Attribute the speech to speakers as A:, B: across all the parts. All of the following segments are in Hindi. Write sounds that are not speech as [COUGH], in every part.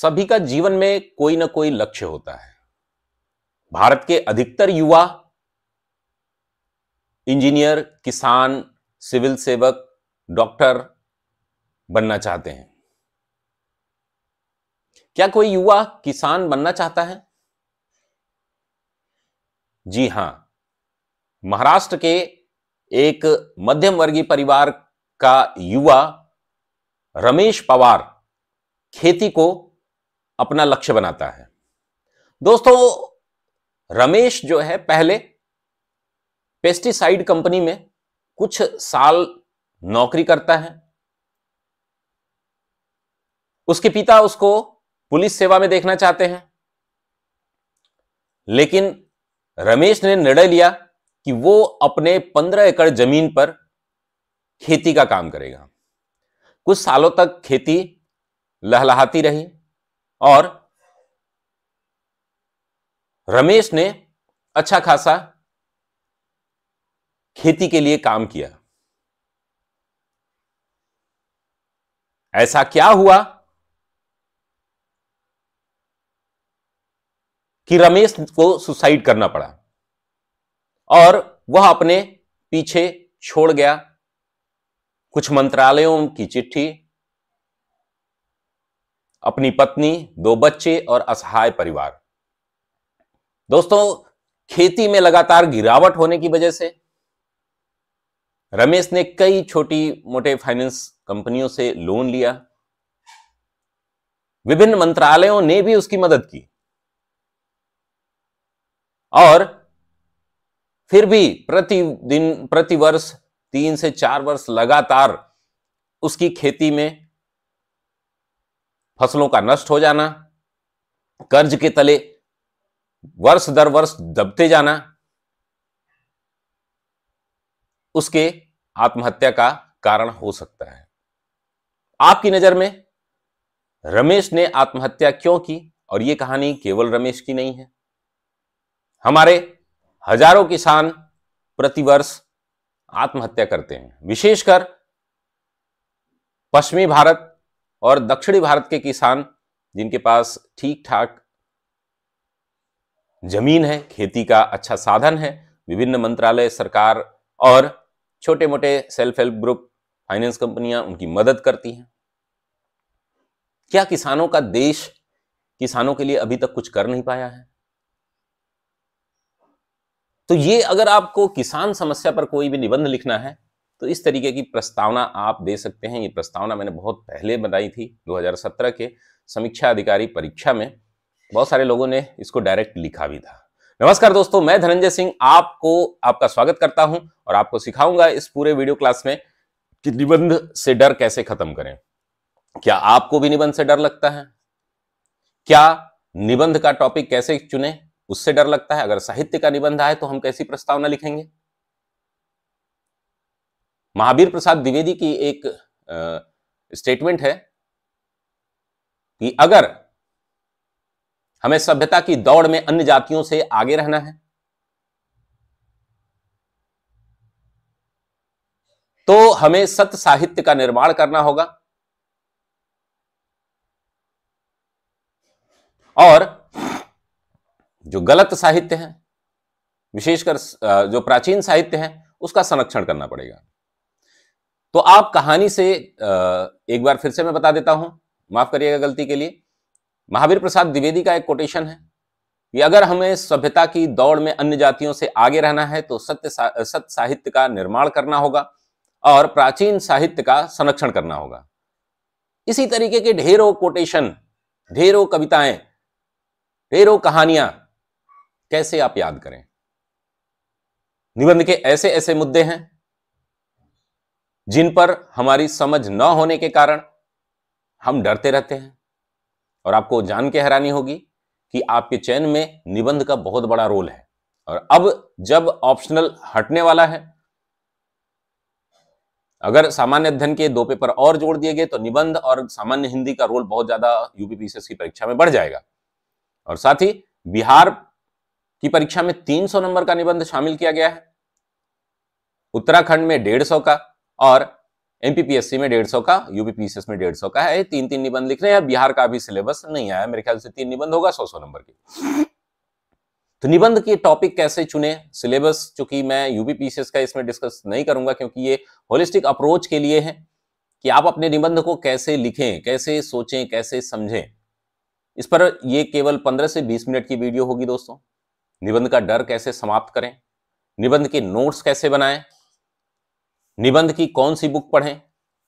A: सभी का जीवन में कोई ना कोई लक्ष्य होता है भारत के अधिकतर युवा इंजीनियर किसान सिविल सेवक डॉक्टर बनना चाहते हैं क्या कोई युवा किसान बनना चाहता है जी हां महाराष्ट्र के एक मध्यम वर्गीय परिवार का युवा रमेश पवार खेती को अपना लक्ष्य बनाता है दोस्तों रमेश जो है पहले पेस्टिसाइड कंपनी में कुछ साल नौकरी करता है उसके पिता उसको पुलिस सेवा में देखना चाहते हैं लेकिन रमेश ने निर्णय लिया कि वो अपने पंद्रह एकड़ जमीन पर खेती का काम करेगा कुछ सालों तक खेती लहलहाती रही और रमेश ने अच्छा खासा खेती के लिए काम किया ऐसा क्या हुआ कि रमेश को सुसाइड करना पड़ा और वह अपने पीछे छोड़ गया कुछ मंत्रालयों की चिट्ठी अपनी पत्नी दो बच्चे और असहाय परिवार दोस्तों खेती में लगातार गिरावट होने की वजह से रमेश ने कई छोटी मोटे फाइनेंस कंपनियों से लोन लिया विभिन्न मंत्रालयों ने भी उसकी मदद की और फिर भी प्रतिदिन प्रतिवर्ष तीन से चार वर्ष लगातार उसकी खेती में फसलों का नष्ट हो जाना कर्ज के तले वर्ष दर वर्ष दबते जाना उसके आत्महत्या का कारण हो सकता है आपकी नजर में रमेश ने आत्महत्या क्यों की और ये कहानी केवल रमेश की नहीं है हमारे हजारों किसान प्रतिवर्ष आत्महत्या करते हैं विशेषकर पश्चिमी भारत और दक्षिणी भारत के किसान जिनके पास ठीक ठाक जमीन है खेती का अच्छा साधन है विभिन्न मंत्रालय सरकार और छोटे मोटे सेल्फ हेल्प ग्रुप फाइनेंस कंपनियां उनकी मदद करती हैं क्या किसानों का देश किसानों के लिए अभी तक कुछ कर नहीं पाया है तो ये अगर आपको किसान समस्या पर कोई भी निबंध लिखना है तो इस तरीके की प्रस्तावना आप दे सकते हैं ये प्रस्तावना मैंने बहुत पहले बनाई थी 2017 के समीक्षा अधिकारी परीक्षा में बहुत सारे लोगों ने इसको डायरेक्ट लिखा भी था नमस्कार दोस्तों मैं धनंजय सिंह आपको आपका स्वागत करता हूं और आपको सिखाऊंगा इस पूरे वीडियो क्लास में कि निबंध से डर कैसे खत्म करें क्या आपको भी निबंध से डर लगता है क्या निबंध का टॉपिक कैसे चुने उससे डर लगता है अगर साहित्य का निबंध आए तो हम कैसी प्रस्तावना लिखेंगे महावीर प्रसाद द्विवेदी की एक स्टेटमेंट है कि अगर हमें सभ्यता की दौड़ में अन्य जातियों से आगे रहना है तो हमें सत साहित्य का निर्माण करना होगा और जो गलत साहित्य है विशेषकर जो प्राचीन साहित्य है उसका संरक्षण करना पड़ेगा तो आप कहानी से एक बार फिर से मैं बता देता हूं माफ करिएगा गलती के लिए महावीर प्रसाद द्विवेदी का एक कोटेशन है कि अगर हमें सभ्यता की दौड़ में अन्य जातियों से आगे रहना है तो सत्य सत्य साहित्य का निर्माण करना होगा और प्राचीन साहित्य का संरक्षण करना होगा इसी तरीके के ढेरों कोटेशन ढेरों कविताएं ढेरों कहानियां कैसे आप याद करें निबंध के ऐसे ऐसे मुद्दे हैं जिन पर हमारी समझ न होने के कारण हम डरते रहते हैं और आपको जान के हैरानी होगी कि आपके चयन में निबंध का बहुत बड़ा रोल है और अब जब ऑप्शनल हटने वाला है अगर सामान्य अध्ययन के दो पेपर और जोड़ दिए गए तो निबंध और सामान्य हिंदी का रोल बहुत ज्यादा यूपीपीसीएस की परीक्षा में बढ़ जाएगा और साथ ही बिहार की परीक्षा में 300 नंबर का निबंध शामिल किया गया है उत्तराखंड में 150 का और एमपीपीएससी में डेढ़ सौ का यूपीपीसी में डेढ़ सौ का है तीन तीन निबंध लिख रहे हैं बिहार का भी सिलेबस नहीं आया मेरे ख्याल से तीन निबंध होगा सौ सौ नंबर के तो निबंध के टॉपिक कैसे चुने सिलेबस चूंकि मैं यूपीपीसीएस का इसमें डिस्कस नहीं करूंगा क्योंकि ये होलिस्टिक अप्रोच के लिए है कि आप अपने निबंध को कैसे लिखें कैसे सोचें कैसे समझें इस पर ये केवल 15 से 20 मिनट की वीडियो होगी दोस्तों निबंध का डर कैसे समाप्त करें निबंध के नोट्स कैसे बनाएं निबंध की कौन सी बुक पढ़ें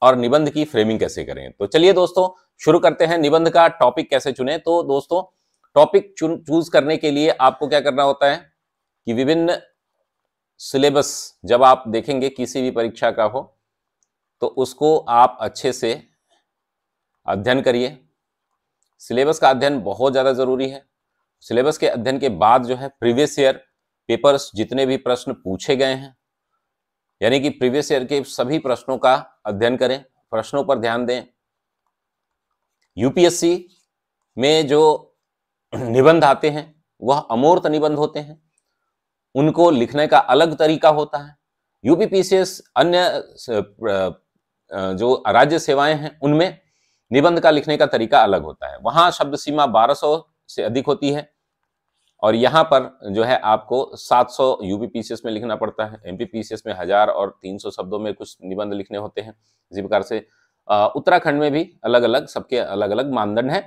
A: और निबंध की फ्रेमिंग कैसे करें तो चलिए दोस्तों शुरू करते हैं निबंध का टॉपिक कैसे चुने तो दोस्तों टॉपिक चूज करने के लिए आपको क्या करना होता है कि विभिन्न सिलेबस जब आप देखेंगे किसी भी परीक्षा का हो तो उसको आप अच्छे से अध्ययन करिए सिलेबस का अध्ययन बहुत ज़्यादा ज़रूरी है सिलेबस के अध्ययन के बाद जो है प्रीवियस ईयर पेपर्स जितने भी प्रश्न पूछे गए हैं यानी कि प्रीवियस ईयर के सभी प्रश्नों का अध्ययन करें प्रश्नों पर ध्यान दें यूपीएससी में जो निबंध आते हैं वह अमूर्त निबंध होते हैं उनको लिखने का अलग तरीका होता है यूपीपीसीएस अन्य जो राज्य सेवाएं हैं उनमें निबंध का लिखने का तरीका अलग होता है वहां शब्द सीमा 1200 से अधिक होती है और यहाँ पर जो है आपको 700 यूपी पीसीएस में लिखना पड़ता है एमपी पीसीएस में हजार और 300 शब्दों में कुछ निबंध लिखने होते हैं इसी प्रकार से उत्तराखंड में भी अलग अलग सबके अलग अलग मानदंड हैं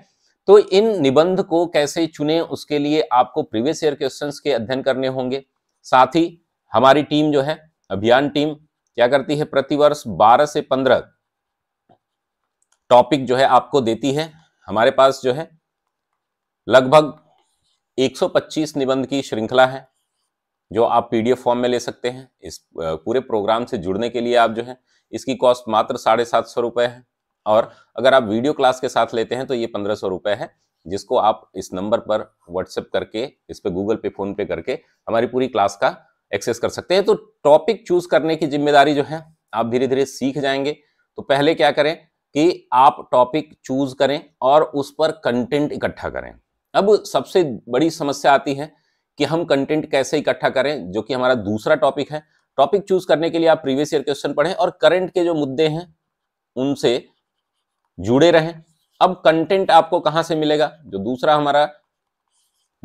A: तो इन निबंध को कैसे चुने उसके लिए आपको प्रीवियस ईयर क्वेश्चन के अध्ययन करने होंगे साथ ही हमारी टीम जो है अभियान टीम क्या करती है प्रतिवर्ष 12 से 15 टॉपिक जो है आपको देती है हमारे पास जो है लगभग 125 निबंध की श्रृंखला है जो आप पीडीएफ फॉर्म में ले सकते हैं इस पूरे प्रोग्राम से जुड़ने के लिए आप जो है इसकी कॉस्ट मात्र साढ़े सात सौ रुपये है और अगर आप वीडियो क्लास के साथ लेते हैं तो ये पंद्रह सौ रुपये है जिसको आप इस नंबर पर व्हाट्सएप करके इस पर गूगल पे फोन पे करके हमारी पूरी क्लास का एक्सेस कर सकते हैं तो टॉपिक चूज करने की जिम्मेदारी जो है आप धीरे धीरे सीख जाएंगे तो पहले क्या करें कि आप टॉपिक चूज करें और उस पर कंटेंट इकट्ठा करें अब सबसे बड़ी समस्या आती है कि हम कंटेंट कैसे इकट्ठा करें जो कि हमारा दूसरा टॉपिक है टॉपिक चूज करने के लिए आप प्रीवियस ईयर क्वेश्चन पढ़ें और करंट के जो मुद्दे हैं उनसे जुड़े रहें अब कंटेंट आपको कहां से मिलेगा जो दूसरा हमारा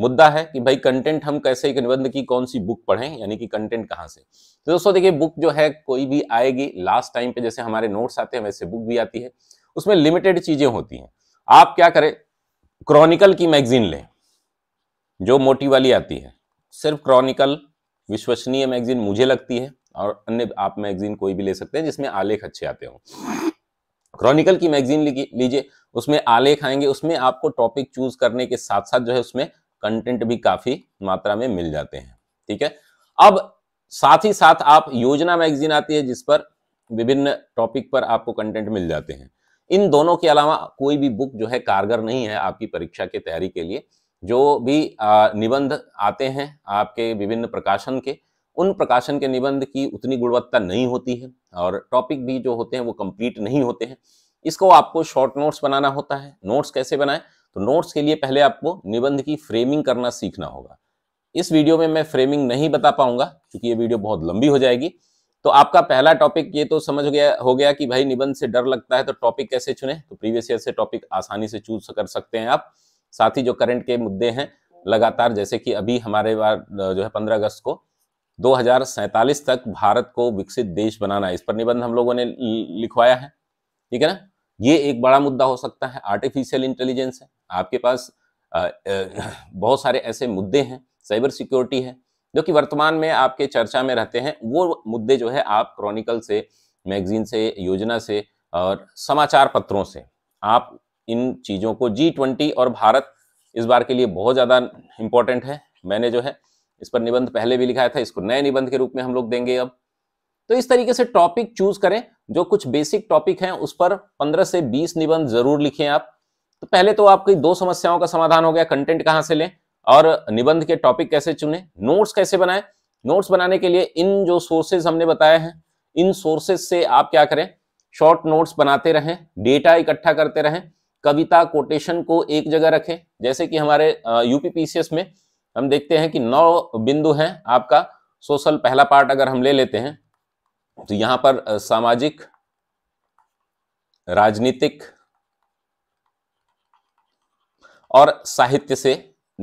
A: मुद्दा है कि भाई कंटेंट हम कैसे एक निबंध की कौन सी बुक पढ़ें यानी कि कंटेंट कहां से तो दोस्तों देखिए बुक जो है कोई भी आएगी लास्ट टाइम पे जैसे हमारे नोट्स आते हैं वैसे बुक भी आती है उसमें लिमिटेड चीजें होती हैं आप क्या करें क्रॉनिकल की मैगजीन लें जो मोटी वाली आती है सिर्फ क्रॉनिकल विश्वसनीय मैगजीन मुझे लगती है और अन्य आप मैगजीन कोई भी ले सकते हैं जिसमें आलेख अच्छे आते हो क्रॉनिकल की मैगजीन लीजिए उसमें आलेख आएंगे उसमें आपको टॉपिक चूज करने के साथ साथ जो है उसमें कंटेंट भी काफी मात्रा में मिल जाते हैं ठीक है अब साथ ही साथ आप योजना मैगजीन आती है जिस पर विभिन्न टॉपिक पर आपको कंटेंट मिल जाते हैं इन दोनों के अलावा कोई भी बुक जो है कारगर नहीं है आपकी परीक्षा के तैयारी के लिए जो भी निबंध आते हैं आपके विभिन्न प्रकाशन के उन प्रकाशन के निबंध की उतनी गुणवत्ता नहीं होती है और टॉपिक भी जो होते हैं वो कंप्लीट नहीं होते हैं इसको आपको शॉर्ट नोट्स बनाना होता है नोट्स कैसे बनाएं तो नोट्स के लिए पहले आपको निबंध की फ्रेमिंग करना सीखना होगा इस वीडियो में मैं फ्रेमिंग नहीं बता पाऊंगा क्योंकि ये वीडियो बहुत लंबी हो जाएगी तो आपका पहला टॉपिक ये तो समझ गया हो गया कि भाई निबंध से डर लगता है तो टॉपिक कैसे चुने तो प्रीवियस ईयर से टॉपिक आसानी से चूज कर सकते हैं आप साथ ही जो करंट के मुद्दे हैं लगातार जैसे कि अभी हमारे बार जो है पंद्रह अगस्त को दो तक भारत को विकसित देश बनाना है इस पर निबंध हम लोगों ने लिखवाया है ठीक है ना ये एक बड़ा मुद्दा हो सकता है आर्टिफिशियल इंटेलिजेंस है आपके पास आ, आ, [LAUGHS] बहुत सारे ऐसे मुद्दे हैं साइबर सिक्योरिटी है जो कि वर्तमान में आपके चर्चा में रहते हैं वो मुद्दे जो है आप क्रॉनिकल से मैगजीन से योजना से और समाचार पत्रों से आप इन चीज़ों को जी ट्वेंटी और भारत इस बार के लिए बहुत ज़्यादा इम्पोर्टेंट है मैंने जो है इस पर निबंध पहले भी लिखाया था इसको नए निबंध के रूप में हम लोग देंगे अब तो इस तरीके से टॉपिक चूज करें जो कुछ बेसिक टॉपिक हैं उस पर 15 से 20 निबंध जरूर लिखें आप तो पहले तो आपकी दो समस्याओं का समाधान हो गया कंटेंट कहाँ से लें और निबंध के टॉपिक कैसे चुने नोट्स कैसे बनाए नोट्स बनाने के लिए इन जो सोर्सेज हमने बताए हैं इन सोर्सेज से आप क्या करें शॉर्ट नोट्स बनाते रहें डेटा इकट्ठा करते रहें कविता कोटेशन को एक जगह रखें जैसे कि हमारे यूपीपीसीएस में हम देखते हैं कि नौ बिंदु हैं आपका सोशल पहला पार्ट अगर हम ले लेते हैं तो यहां पर सामाजिक राजनीतिक और साहित्य से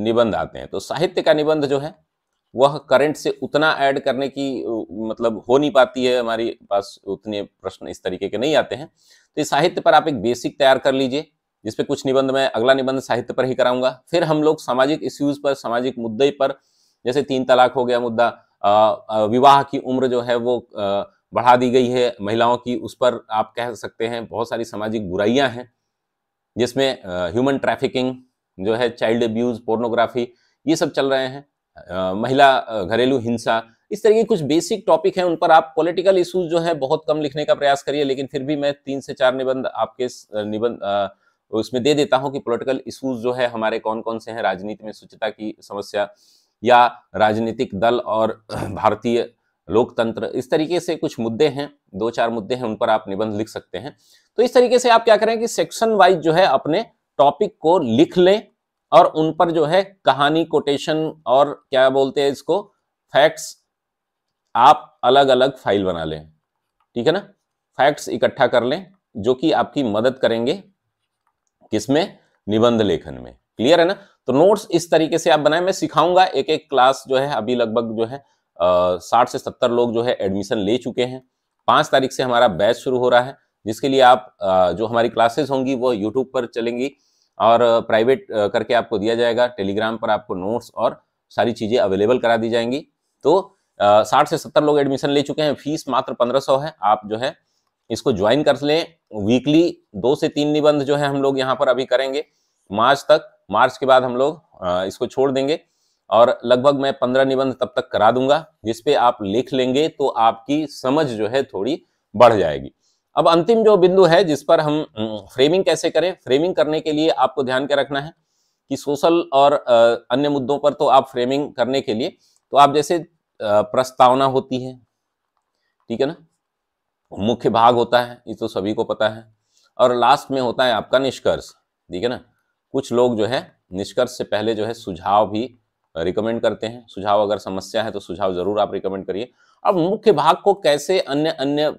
A: निबंध आते हैं तो साहित्य का निबंध जो है वह करंट से उतना ऐड करने की मतलब हो नहीं पाती है हमारे पास उतने प्रश्न इस तरीके के नहीं आते हैं तो इस साहित्य पर आप एक बेसिक तैयार कर लीजिए जिसपे कुछ निबंध मैं अगला निबंध साहित्य पर ही कराऊंगा फिर हम लोग सामाजिक इश्यूज पर सामाजिक मुद्दे पर जैसे तीन तलाक हो गया मुद्दा आ, आ, विवाह की उम्र जो है वो आ, बढ़ा दी गई है महिलाओं की उस पर आप कह सकते हैं बहुत सारी सामाजिक बुराइयां हैं जिसमें ह्यूमन ट्रैफिकिंग जो है चाइल्ड अब्यूज पोर्नोग्राफी ये सब चल रहे हैं महिला घरेलू हिंसा इस तरह के कुछ बेसिक टॉपिक हैं उन पर आप पॉलिटिकल इश्यूज जो है बहुत कम लिखने का प्रयास करिए लेकिन फिर भी मैं तीन से चार निबंध आपके निबंध उसमें दे देता हूँ कि पॉलिटिकल इश्यूज जो है हमारे कौन कौन से हैं राजनीति में स्वच्छता की समस्या या राजनीतिक दल और [CLEARS THROAT] भारतीय लोकतंत्र इस तरीके से कुछ मुद्दे हैं दो चार मुद्दे हैं उन पर आप निबंध लिख सकते हैं तो इस तरीके से आप क्या करें कि सेक्शन वाइज जो है अपने टॉपिक को लिख लें और उन पर जो है कहानी कोटेशन और क्या बोलते हैं इसको फैक्ट्स आप अलग अलग फाइल बना लें ठीक है ना फैक्ट्स इकट्ठा कर लें जो कि आपकी मदद करेंगे किसमें निबंध लेखन में क्लियर है ना तो नोट्स इस तरीके से आप बनाए मैं सिखाऊंगा एक एक क्लास जो है अभी लगभग जो है साठ से सत्तर लोग जो है एडमिशन ले चुके हैं पाँच तारीख से हमारा बैच शुरू हो रहा है जिसके लिए आप आ, जो हमारी क्लासेस होंगी वो यूट्यूब पर चलेंगी और प्राइवेट करके आपको दिया जाएगा टेलीग्राम पर आपको नोट्स और सारी चीज़ें अवेलेबल करा दी जाएंगी तो साठ से सत्तर लोग एडमिशन ले चुके हैं फीस मात्र पंद्रह सौ है आप जो है इसको ज्वाइन कर लें वीकली दो से तीन निबंध जो है हम लोग यहाँ पर अभी करेंगे मार्च तक मार्च के बाद हम लोग इसको छोड़ देंगे और लगभग मैं पंद्रह निबंध तब तक करा दूंगा जिसपे आप लिख लेंगे तो आपकी समझ जो है थोड़ी बढ़ जाएगी अब अंतिम जो बिंदु है जिस पर हम फ्रेमिंग कैसे करें फ्रेमिंग करने के लिए आपको ध्यान क्या रखना है कि सोशल और अन्य मुद्दों पर तो आप फ्रेमिंग करने के लिए तो आप जैसे प्रस्तावना होती है ठीक है ना मुख्य भाग होता है ये तो सभी को पता है और लास्ट में होता है आपका निष्कर्ष ठीक है ना कुछ लोग जो है निष्कर्ष से पहले जो है सुझाव भी रिकमेंड करते हैं सुझाव अगर समस्या है तो सुझाव जरूर आप रिकमेंड करिए अब मुख्य भाग को कैसे अन्य अन्य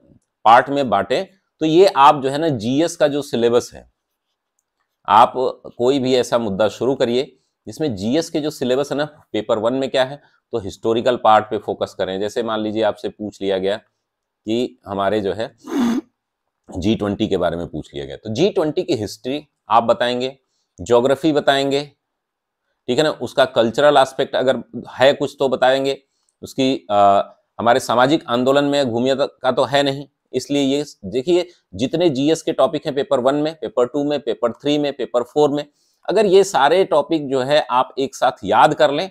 A: पार्ट में बांटें तो ये आप जो है ना जीएस का जो सिलेबस है आप कोई भी ऐसा मुद्दा शुरू करिए जिसमें जीएस के जो सिलेबस है ना पेपर वन में क्या है तो हिस्टोरिकल पार्ट पे फोकस करें जैसे मान लीजिए आपसे पूछ लिया गया कि हमारे जो है जी ट्वेंटी के बारे में पूछ लिया गया तो जी ट्वेंटी की हिस्ट्री आप बताएंगे जोग्राफी बताएंगे ठीक है ना उसका कल्चरल एस्पेक्ट अगर है कुछ तो बताएंगे उसकी आ, हमारे सामाजिक आंदोलन में भूमिका तो, का तो है नहीं इसलिए ये देखिए जितने जीएस के टॉपिक हैं पेपर वन में पेपर टू में पेपर थ्री में पेपर फोर में अगर ये सारे टॉपिक जो है आप एक साथ याद कर लें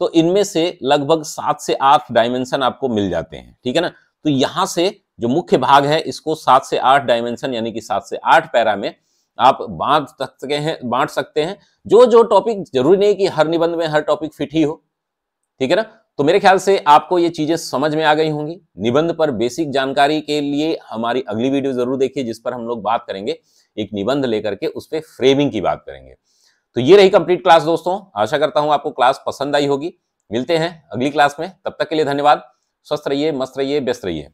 A: तो इनमें से लगभग सात से आठ डायमेंशन आपको मिल जाते हैं ठीक है ना तो यहां से जो मुख्य भाग है इसको सात से आठ डायमेंशन यानी कि सात से आठ पैरा में आप बांट सकते हैं बांट सकते हैं जो जो टॉपिक जरूरी नहीं कि हर निबंध में हर टॉपिक फिट ही हो ठीक है ना तो मेरे ख्याल से आपको ये चीजें समझ में आ गई होंगी निबंध पर बेसिक जानकारी के लिए हमारी अगली वीडियो जरूर देखिए जिस पर हम लोग बात करेंगे एक निबंध लेकर के उस पर फ्रेमिंग की बात करेंगे तो ये रही कंप्लीट क्लास दोस्तों आशा करता हूं आपको क्लास पसंद आई होगी मिलते हैं अगली क्लास में तब तक के लिए धन्यवाद स्वस्थ रहिए मस्त रहिए व्यस्त रहिए